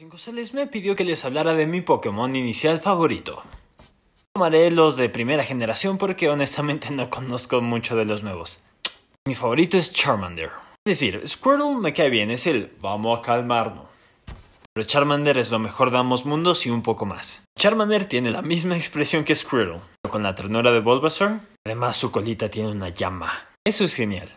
5 me pidió que les hablara de mi Pokémon inicial favorito. Tomaré los de primera generación porque honestamente no conozco mucho de los nuevos. Mi favorito es Charmander. Es decir, Squirtle me cae bien, es el vamos a calmarnos. Pero Charmander es lo mejor de ambos mundos y un poco más. Charmander tiene la misma expresión que Squirtle, pero con la ternura de Bulbasaur. Además su colita tiene una llama. Eso es genial.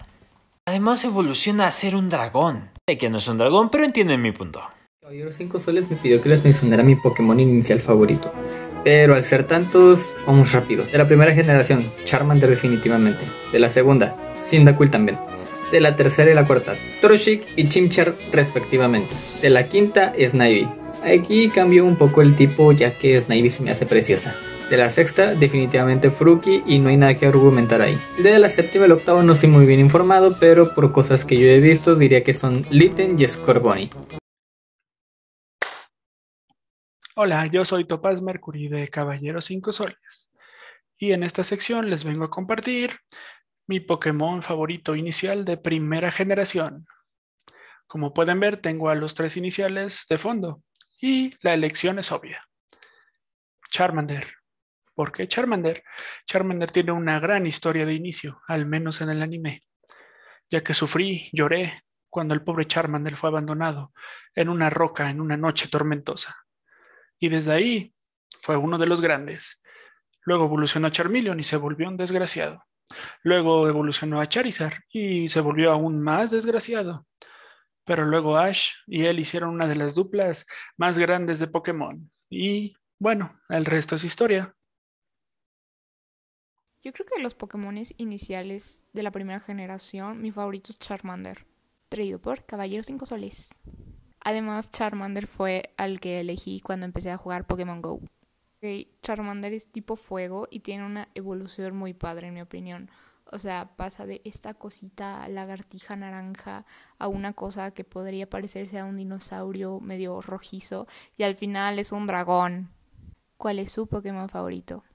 Además evoluciona a ser un dragón. Sé que no es un dragón, pero entienden mi punto. Caballero 5 soles me pidió que les mencionara mi Pokémon inicial favorito, pero al ser tantos, vamos rápido. De la primera generación, Charmander definitivamente. De la segunda, Cyndaquil también. De la tercera y la cuarta, Troshik y Chimchar respectivamente. De la quinta, Snivy. Aquí cambió un poco el tipo ya que Snivy se me hace preciosa. De la sexta, definitivamente Fruki y no hay nada que argumentar ahí. De la séptima y la octava no soy muy bien informado, pero por cosas que yo he visto diría que son Litten y Scorbunny. Hola, yo soy Topaz Mercury de Caballero 5 Soles y en esta sección les vengo a compartir mi Pokémon favorito inicial de primera generación. Como pueden ver, tengo a los tres iniciales de fondo y la elección es obvia. Charmander. ¿Por qué Charmander? Charmander tiene una gran historia de inicio, al menos en el anime, ya que sufrí, lloré cuando el pobre Charmander fue abandonado en una roca en una noche tormentosa y desde ahí fue uno de los grandes. Luego evolucionó a Charmeleon y se volvió un desgraciado. Luego evolucionó a Charizard y se volvió aún más desgraciado. Pero luego Ash y él hicieron una de las duplas más grandes de Pokémon. Y bueno, el resto es historia. Yo creo que los Pokémon iniciales de la primera generación, mi favorito es Charmander, traído por Caballero Cinco Soles. Además, Charmander fue al que elegí cuando empecé a jugar Pokémon Go. Charmander es tipo fuego y tiene una evolución muy padre, en mi opinión. O sea, pasa de esta cosita lagartija naranja a una cosa que podría parecerse a un dinosaurio medio rojizo y al final es un dragón. ¿Cuál es su Pokémon favorito?